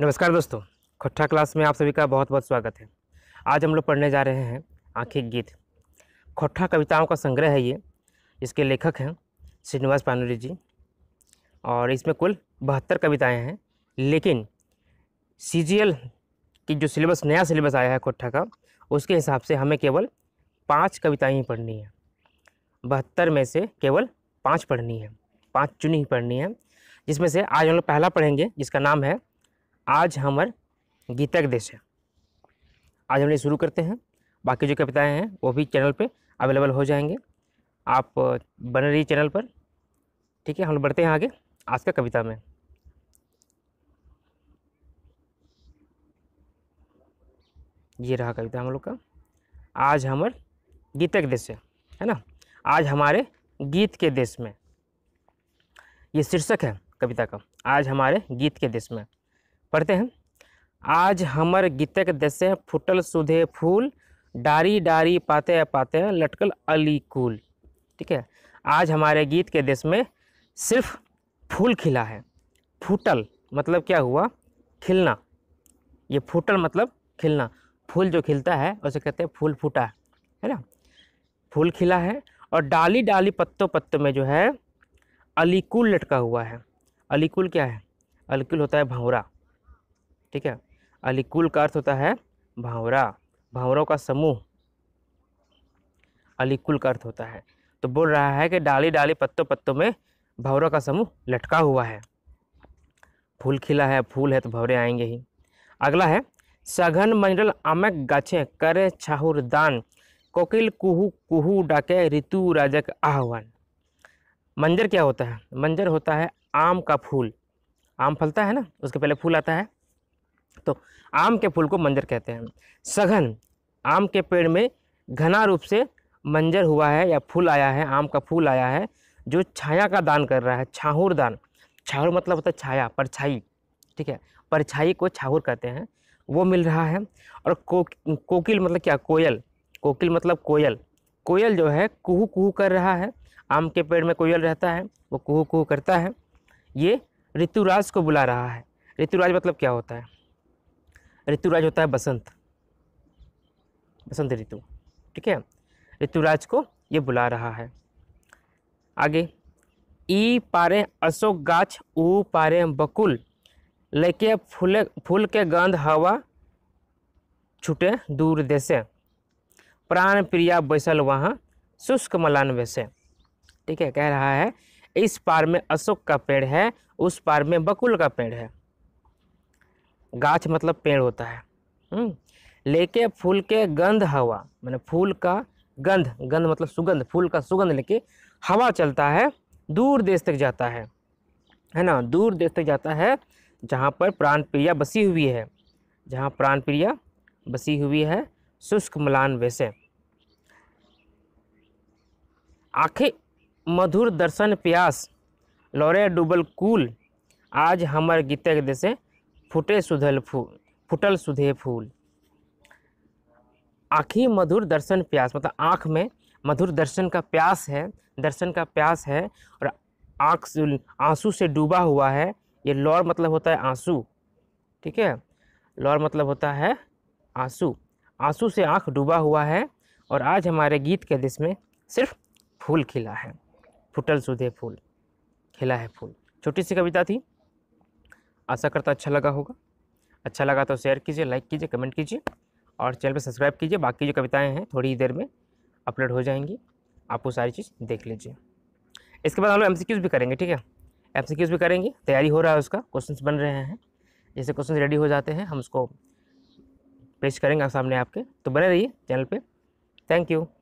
नमस्कार दोस्तों खट्ठा क्लास में आप सभी का बहुत बहुत स्वागत है आज हम लोग पढ़ने जा रहे हैं आँखें गीत खट्ठा कविताओं का संग्रह है ये इसके लेखक हैं श्रीनिवास पानुरी जी और इसमें कुल बहत्तर कविताएं हैं लेकिन सी की जो सिलेबस नया सिलेबस आया है खट्ठा का उसके हिसाब से हमें केवल पाँच कविताएँ ही पढ़नी है बहत्तर में से केवल पाँच पढ़नी है पाँच चुनी ही पढ़नी है जिसमें से आज हम लोग पहला पढ़ेंगे जिसका नाम है आज हमार गीतक देश है आज हम शुरू करते हैं बाकी जो कविताएँ हैं वो भी चैनल पर अवेलेबल हो जाएंगे आप बने रहिए चैनल पर ठीक है हम बढ़ते हैं आगे आज का कविता में ये रहा कविता हम लोग का आज हमार गीतक देश है है ना आज हमारे गीत के देश में ये शीर्षक है कविता का आज हमारे गीत के देश में पढ़ते हैं आज हमर गीतक दस्य फुटल सुधे फूल डारी डारी पाते पाते लटकल अली कूल ठीक है आज हमारे गीत के देश में सिर्फ फूल खिला है फूटल मतलब क्या हुआ खिलना ये फूटल मतलब खिलना फूल जो खिलता है उसे कहते हैं फूल फूटा है, है ना फूल खिला है और डाली डाली पत्तों पत्तों में जो है अलीकुल लटका हुआ है अलीकुल क्या है अलीकुल होता है भंवरा ठीक है अलीकुल का अर्थ होता है भावरा भावरों का समूह अलीकुल का अर्थ होता है तो बोल रहा है कि डाली डाली पत्तों पत्तों में भावरों का समूह लटका हुआ है फूल खिला है फूल है तो भंवरे आएंगे ही अगला है सघन मंडल आमक गाछे करे दान कोकिल कुहू कुहू डाके ऋतु राजा का आह्वान मंजर क्या होता है मंजर होता है आम का फूल आम फलता है ना उसके पहले फूल आता है तो आम के फूल को मंजर कहते हैं सघन आम के पेड़ में घना रूप से मंजर हुआ है या फूल आया है आम का फूल आया है जो छाया का दान कर रहा है छाहूर दान छाहूर मतलब होता है छाया परछाई ठीक है परछाई को छाहूर कहते हैं वो मिल रहा है और को, कोकिल मतलब क्या कोयल कोकिल मतलब कोयल कोयल जो है कुहू कुहू कर रहा है आम के पेड़ में कोयल रहता है वो कुहू कुहू करता है ये ऋतुराज को बुला रहा है ऋतुराज मतलब क्या होता है ऋतुराज होता है बसंत बसंत ऋतु ठीक है ऋतुराज को ये बुला रहा है आगे ई पारे अशोक गाछ ऊ पारे बकुल लेके फूले फूल के गंध हवा छुटे दूर देसे प्राण प्रिया बैसल वहाँ शुष्क मलान वैसे ठीक है कह रहा है इस पार में अशोक का पेड़ है उस पार में बकुल का पेड़ है गाछ मतलब पेड़ होता है हम्म, लेके फूल के गंध हवा मैंने फूल का गंध गंध मतलब सुगंध फूल का सुगंध लेके हवा चलता है दूर देश तक जाता है है ना दूर देश तक जाता है जहाँ पर प्राण प्रिया बसी हुई है जहाँ प्राण प्रिया बसी हुई है शुष्क मलान वैसे आंखें मधुर दर्शन प्यास लौरे डुबल कूल आज हमारे गीते के जैसे फुटे सुधल फूल फुटल सुधे फूल आँखी मधुर दर्शन प्यास मतलब आँख में मधुर दर्शन का प्यास है दर्शन का प्यास है और आँख से आंसू से डूबा हुआ है ये लौर मतलब होता है आंसू ठीक है लौर मतलब होता है आंसू आंसू से आँख डूबा हुआ है और आज हमारे गीत के देश में सिर्फ फूल खिला है फुटल सुधे फूल खिला है फूल छोटी सी कविता थी आशा करता अच्छा लगा होगा अच्छा लगा तो शेयर कीजिए लाइक कीजिए कमेंट कीजिए और चैनल पर सब्सक्राइब कीजिए बाकी जो कविताएँ हैं थोड़ी ही देर में अपलोड हो जाएंगी आप वो सारी चीज़ देख लीजिए इसके बाद हम लोग एम भी करेंगे ठीक है एम भी करेंगे तैयारी हो रहा है उसका क्वेश्चन बन रहे हैं जैसे क्वेश्चन रेडी हो जाते हैं हम उसको पेश करेंगे सामने आपके तो बने रहिए चैनल पर थैंक यू